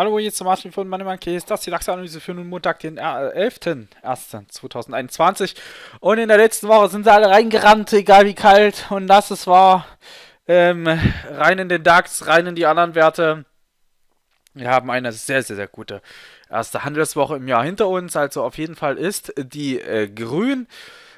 Hallo, hier zum Beispiel von Moneyman Case. Das ist die DAX-Analyse für nun Montag, den 11.01.2021. Äh, Und in der letzten Woche sind sie alle reingerannt, egal wie kalt. Und das es war ähm, rein in den DAX, rein in die anderen Werte. Wir haben eine sehr, sehr, sehr gute erste Handelswoche im Jahr hinter uns. Also auf jeden Fall ist die äh, grün.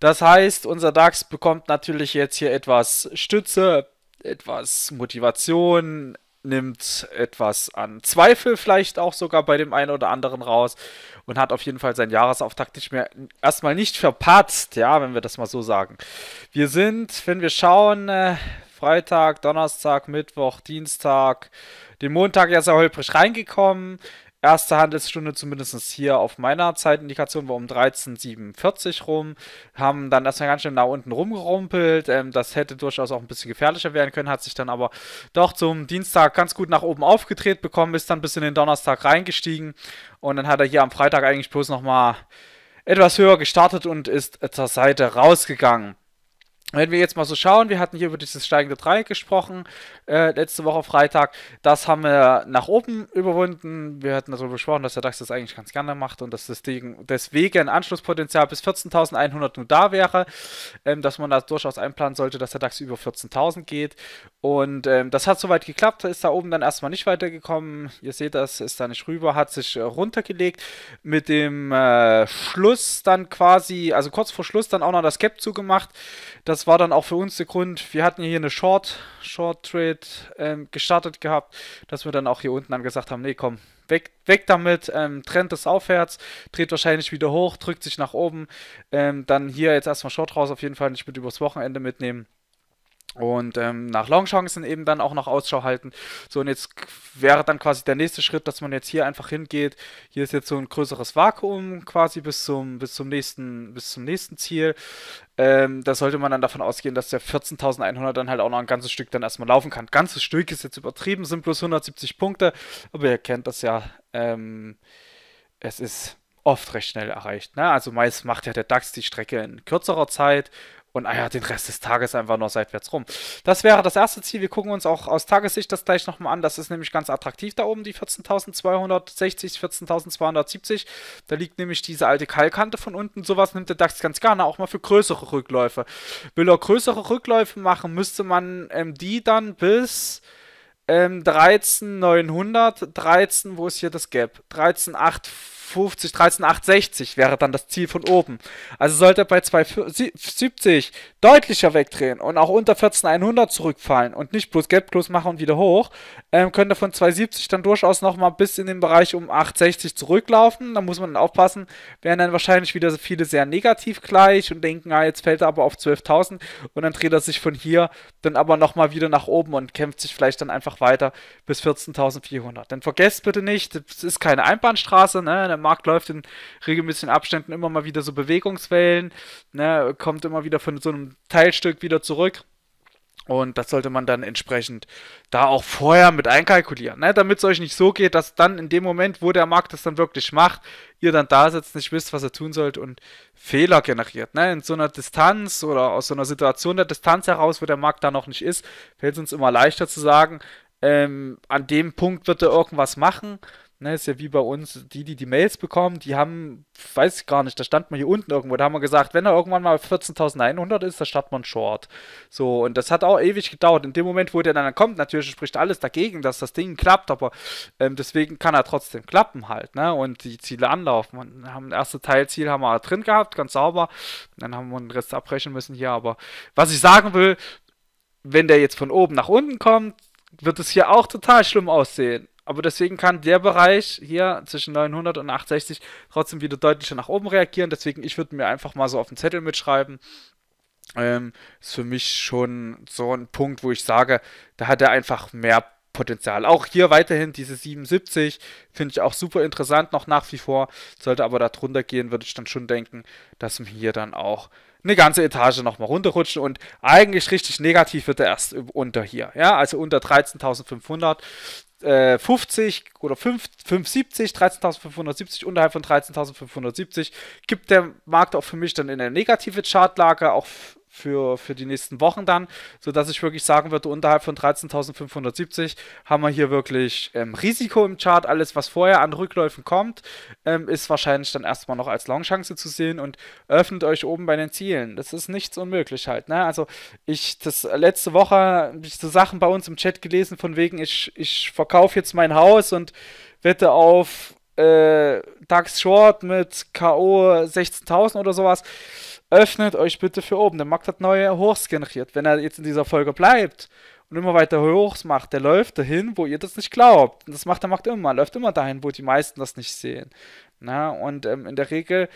Das heißt, unser DAX bekommt natürlich jetzt hier etwas Stütze, etwas Motivation, nimmt etwas an Zweifel vielleicht auch sogar bei dem einen oder anderen raus und hat auf jeden Fall seinen Jahresauftakt nicht mehr erstmal nicht verpatzt, ja, wenn wir das mal so sagen. Wir sind, wenn wir schauen, äh, Freitag, Donnerstag, Mittwoch, Dienstag, den Montag ja sehr holprig reingekommen erste Handelsstunde zumindest hier auf meiner Zeitindikation war um 13.47 rum, haben dann erstmal ganz schön nach unten rumgerumpelt, ähm, das hätte durchaus auch ein bisschen gefährlicher werden können, hat sich dann aber doch zum Dienstag ganz gut nach oben aufgedreht bekommen, ist dann bis in den Donnerstag reingestiegen und dann hat er hier am Freitag eigentlich bloß nochmal etwas höher gestartet und ist zur Seite rausgegangen wenn wir jetzt mal so schauen, wir hatten hier über dieses steigende Dreieck gesprochen, äh, letzte Woche Freitag. Das haben wir nach oben überwunden. Wir hatten darüber gesprochen, dass der DAX das eigentlich ganz gerne macht und dass das Ding deswegen ein Anschlusspotenzial bis 14.100 nur da wäre, ähm, dass man da durchaus einplanen sollte, dass der DAX über 14.000 geht. Und ähm, das hat soweit geklappt, ist da oben dann erstmal nicht weitergekommen. Ihr seht das, ist da nicht rüber, hat sich äh, runtergelegt. Mit dem äh, Schluss dann quasi, also kurz vor Schluss dann auch noch das Cap zugemacht. Das das war dann auch für uns der Grund. Wir hatten hier eine Short, Short Trade ähm, gestartet gehabt, dass wir dann auch hier unten dann gesagt haben, nee, komm, weg, weg damit, ähm, trennt es aufwärts, dreht wahrscheinlich wieder hoch, drückt sich nach oben. Ähm, dann hier jetzt erstmal Short raus, auf jeden Fall nicht mit übers Wochenende mitnehmen. Und ähm, nach Longchancen eben dann auch noch Ausschau halten. So, und jetzt wäre dann quasi der nächste Schritt, dass man jetzt hier einfach hingeht. Hier ist jetzt so ein größeres Vakuum quasi bis zum, bis zum, nächsten, bis zum nächsten Ziel. Ähm, da sollte man dann davon ausgehen, dass der 14.100 dann halt auch noch ein ganzes Stück dann erstmal laufen kann. Ganzes Stück ist jetzt übertrieben, sind bloß 170 Punkte. Aber ihr kennt das ja. Ähm, es ist oft recht schnell erreicht. Ne? Also meist macht ja der DAX die Strecke in kürzerer Zeit und eier ah den Rest des Tages einfach nur seitwärts rum. Das wäre das erste Ziel. Wir gucken uns auch aus Tagessicht das gleich nochmal an. Das ist nämlich ganz attraktiv da oben, die 14.260, 14.270. Da liegt nämlich diese alte Kalkante von unten. Sowas nimmt der DAX ganz gerne auch mal für größere Rückläufe. Will er größere Rückläufe machen, müsste man ähm, die dann bis... Ähm, 13.900, 13, wo ist hier das Gap? 13.8, 12,50, 13,860 wäre dann das Ziel von oben. Also sollte er bei 2,70 deutlicher wegdrehen und auch unter 14,100 zurückfallen und nicht bloß Gap Plus machen und wieder hoch, ähm, könnte von 2,70 dann durchaus nochmal bis in den Bereich um 8,60 zurücklaufen. Da muss man dann aufpassen, wären dann wahrscheinlich wieder viele sehr negativ gleich und denken, ah, jetzt fällt er aber auf 12.000 und dann dreht er sich von hier dann aber nochmal wieder nach oben und kämpft sich vielleicht dann einfach weiter bis 14.400. Denn vergesst bitte nicht, das ist keine Einbahnstraße, ne? Markt läuft in regelmäßigen Abständen immer mal wieder so Bewegungswellen, ne, kommt immer wieder von so einem Teilstück wieder zurück. Und das sollte man dann entsprechend da auch vorher mit einkalkulieren, ne? damit es euch nicht so geht, dass dann in dem Moment, wo der Markt das dann wirklich macht, ihr dann da sitzt, nicht wisst, was ihr tun sollt und Fehler generiert. Ne? In so einer Distanz oder aus so einer Situation der Distanz heraus, wo der Markt da noch nicht ist, fällt es uns immer leichter zu sagen, ähm, an dem Punkt wird er irgendwas machen. Ne, ist ja wie bei uns, die, die die Mails bekommen, die haben, weiß ich gar nicht, da stand man hier unten irgendwo, da haben wir gesagt, wenn er irgendwann mal 14.100 ist, da startet man Short. So, und das hat auch ewig gedauert. In dem Moment, wo der dann kommt, natürlich spricht alles dagegen, dass das Ding klappt, aber ähm, deswegen kann er trotzdem klappen halt, ne, und die Ziele anlaufen. Und haben das erste Teilziel haben wir drin gehabt, ganz sauber, und dann haben wir den Rest abbrechen müssen hier, aber was ich sagen will, wenn der jetzt von oben nach unten kommt, wird es hier auch total schlimm aussehen aber deswegen kann der Bereich hier zwischen 900 und 860 trotzdem wieder deutlicher nach oben reagieren. Deswegen, ich würde mir einfach mal so auf den Zettel mitschreiben. Ähm, ist für mich schon so ein Punkt, wo ich sage, da hat er einfach mehr Potenzial. Auch hier weiterhin diese 77 finde ich auch super interessant noch nach wie vor. Sollte aber da drunter gehen, würde ich dann schon denken, dass wir hier dann auch eine ganze Etage nochmal runterrutschen und eigentlich richtig negativ wird er erst unter hier. Ja, also unter 13.500 50 äh, oder 570, 13.570, unterhalb von 13.570, gibt der Markt auch für mich dann in eine negative Chartlage, auch für, für die nächsten Wochen dann, sodass ich wirklich sagen würde, unterhalb von 13.570 haben wir hier wirklich ähm, Risiko im Chart. Alles, was vorher an Rückläufen kommt, ähm, ist wahrscheinlich dann erstmal noch als Longchance zu sehen und öffnet euch oben bei den Zielen. Das ist nichts unmöglich halt. Ne? Also ich, das letzte Woche ich so Sachen bei uns im Chat gelesen, von wegen, ich, ich verkaufe jetzt mein Haus und wette auf äh, DAX Short mit K.O. 16.000 oder sowas öffnet euch bitte für oben. Der Markt hat neue Hochs generiert. Wenn er jetzt in dieser Folge bleibt und immer weiter Hochs macht, der läuft dahin, wo ihr das nicht glaubt. Und das macht der Markt immer, Er läuft immer dahin, wo die meisten das nicht sehen. Na, und ähm, in der Regel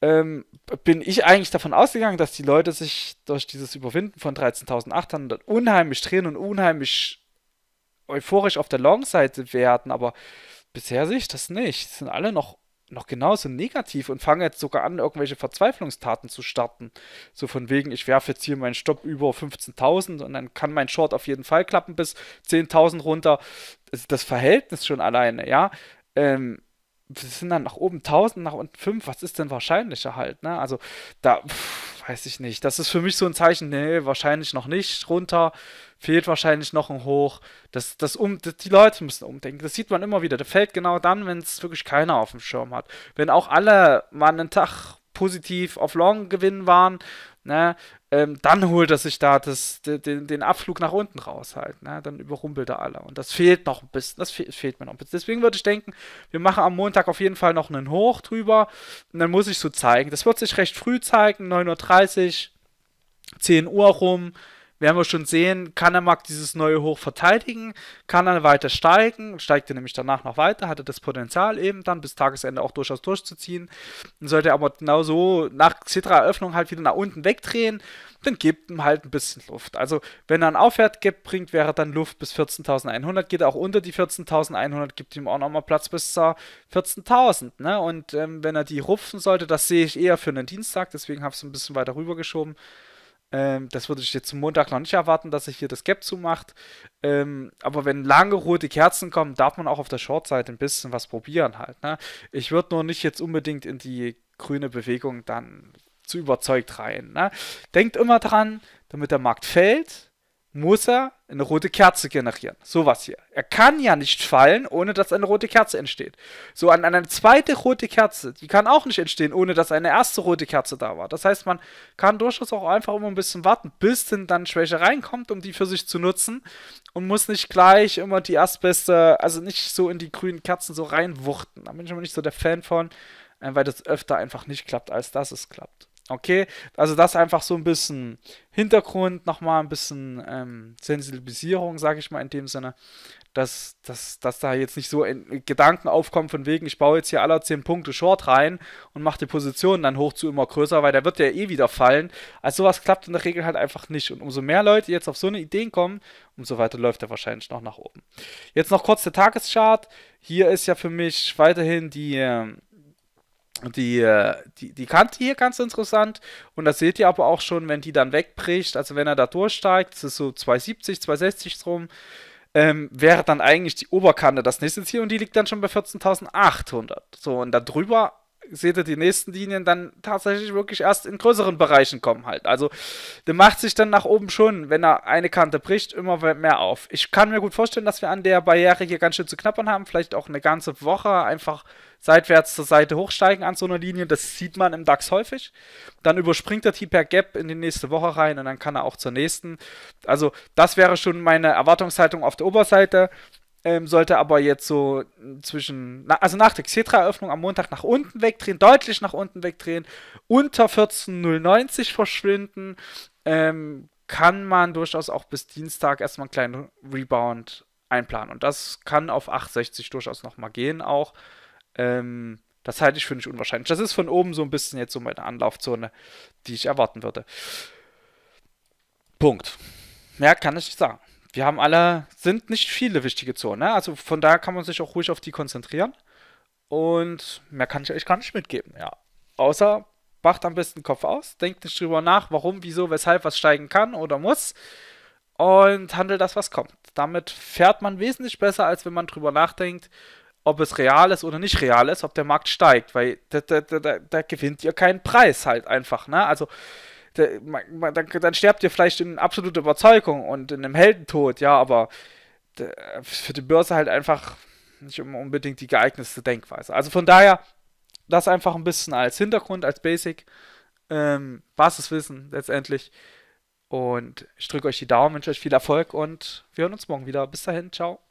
ähm, bin ich eigentlich davon ausgegangen, dass die Leute sich durch dieses Überwinden von 13.800 unheimlich drehen und unheimlich euphorisch auf der Long-Seite werden, aber bisher sehe ich das nicht. Die sind alle noch noch genauso negativ und fange jetzt sogar an, irgendwelche Verzweiflungstaten zu starten. So von wegen, ich werfe jetzt hier meinen Stopp über 15.000 und dann kann mein Short auf jeden Fall klappen bis 10.000 runter. Also das Verhältnis schon alleine, ja. Ähm, es sind dann nach oben 1000, nach unten 5, was ist denn wahrscheinlicher halt, ne? Also da pff, weiß ich nicht, das ist für mich so ein Zeichen, nee, wahrscheinlich noch nicht runter, fehlt wahrscheinlich noch ein Hoch. Das das um das, die Leute müssen umdenken. Das sieht man immer wieder. Der fällt genau dann, wenn es wirklich keiner auf dem Schirm hat. Wenn auch alle mal einen Tag positiv auf Long gewinnen waren, ne? ähm, dann holt er sich da das, den, den Abflug nach unten raus halt. Ne? Dann überrumpelt er alle. Und das fehlt noch ein bisschen. Das fe fehlt mir noch ein bisschen. Deswegen würde ich denken, wir machen am Montag auf jeden Fall noch einen Hoch drüber. Und dann muss ich so zeigen. Das wird sich recht früh zeigen, 9.30 Uhr, 10 Uhr rum werden wir schon sehen, kann er Mag dieses neue Hoch verteidigen, kann er weiter steigen, steigt er nämlich danach noch weiter, hat er das Potenzial eben dann bis Tagesende auch durchaus durchzuziehen. Dann sollte er aber genau so nach Xetra-Eröffnung halt wieder nach unten wegdrehen, dann gibt ihm halt ein bisschen Luft. Also wenn er einen Aufwert bringt wäre dann Luft bis 14.100, geht auch unter die 14.100, gibt ihm auch nochmal Platz bis zur 14.000. Ne? Und ähm, wenn er die rupfen sollte, das sehe ich eher für einen Dienstag, deswegen habe ich es ein bisschen weiter rüber geschoben. Ähm, das würde ich jetzt zum Montag noch nicht erwarten, dass sich hier das Gap zumacht. Ähm, aber wenn lange rote Kerzen kommen, darf man auch auf der Short-Seite ein bisschen was probieren halt. Ne? Ich würde nur nicht jetzt unbedingt in die grüne Bewegung dann zu überzeugt rein. Ne? Denkt immer dran, damit der Markt fällt, muss er eine rote Kerze generieren. Sowas hier. Er kann ja nicht fallen, ohne dass eine rote Kerze entsteht. So, an eine zweite rote Kerze, die kann auch nicht entstehen, ohne dass eine erste rote Kerze da war. Das heißt, man kann durchaus auch einfach immer ein bisschen warten, bis denn dann Schwäche reinkommt, um die für sich zu nutzen und muss nicht gleich immer die erstbeste, also nicht so in die grünen Kerzen so reinwuchten. Da bin ich immer nicht so der Fan von, äh, weil das öfter einfach nicht klappt, als dass es klappt. Okay, also das einfach so ein bisschen Hintergrund, nochmal ein bisschen ähm, Sensibilisierung, sage ich mal in dem Sinne, dass, dass, dass da jetzt nicht so Gedanken aufkommen von wegen, ich baue jetzt hier aller 10 Punkte Short rein und mache die Position dann hoch zu immer größer, weil der wird ja eh wieder fallen. Also sowas klappt in der Regel halt einfach nicht. Und umso mehr Leute jetzt auf so eine Idee kommen, umso weiter läuft er wahrscheinlich noch nach oben. Jetzt noch kurz der Tageschart. Hier ist ja für mich weiterhin die... Ähm, die, äh, die, die Kante hier ganz interessant und das seht ihr aber auch schon, wenn die dann wegbricht, also wenn er da durchsteigt, das ist so 270, 260 drum, ähm, wäre dann eigentlich die Oberkante das nächste Ziel und die liegt dann schon bei 14.800. So und da drüber seht ihr die nächsten Linien dann tatsächlich wirklich erst in größeren Bereichen kommen halt. Also der macht sich dann nach oben schon, wenn er eine Kante bricht, immer mehr auf. Ich kann mir gut vorstellen, dass wir an der Barriere hier ganz schön zu knappern haben, vielleicht auch eine ganze Woche einfach seitwärts zur Seite hochsteigen an so einer Linie. Das sieht man im DAX häufig. Dann überspringt er die per Gap in die nächste Woche rein und dann kann er auch zur nächsten. Also das wäre schon meine Erwartungshaltung auf der Oberseite ähm, sollte aber jetzt so hm, zwischen, also nach der Xetra-Eröffnung am Montag nach unten wegdrehen, deutlich nach unten wegdrehen, unter 14.090 verschwinden, ähm, kann man durchaus auch bis Dienstag erstmal einen kleinen Rebound einplanen. Und das kann auf 8,60 durchaus nochmal gehen auch. Ähm, das halte ich für nicht unwahrscheinlich. Das ist von oben so ein bisschen jetzt so meine Anlaufzone, die ich erwarten würde. Punkt. Mehr kann ich nicht sagen wir haben alle, sind nicht viele wichtige Zonen. Ne? Also von daher kann man sich auch ruhig auf die konzentrieren. Und mehr kann ich euch gar nicht mitgeben, ja. Außer wacht am besten Kopf aus, denkt nicht drüber nach, warum, wieso, weshalb was steigen kann oder muss und handelt das, was kommt. Damit fährt man wesentlich besser, als wenn man drüber nachdenkt, ob es real ist oder nicht real ist, ob der Markt steigt, weil da, da, da, da gewinnt ihr keinen Preis halt einfach. Ne? Also der, man, dann, dann, sterbt ihr vielleicht in absoluter Überzeugung und in einem Heldentod, ja, aber der, für die Börse halt einfach nicht unbedingt die geeignete Denkweise. Also von daher, das einfach ein bisschen als Hintergrund, als Basic, ähm, Basiswissen letztendlich. Und ich drücke euch die Daumen, wünsche euch viel Erfolg und wir hören uns morgen wieder. Bis dahin, ciao.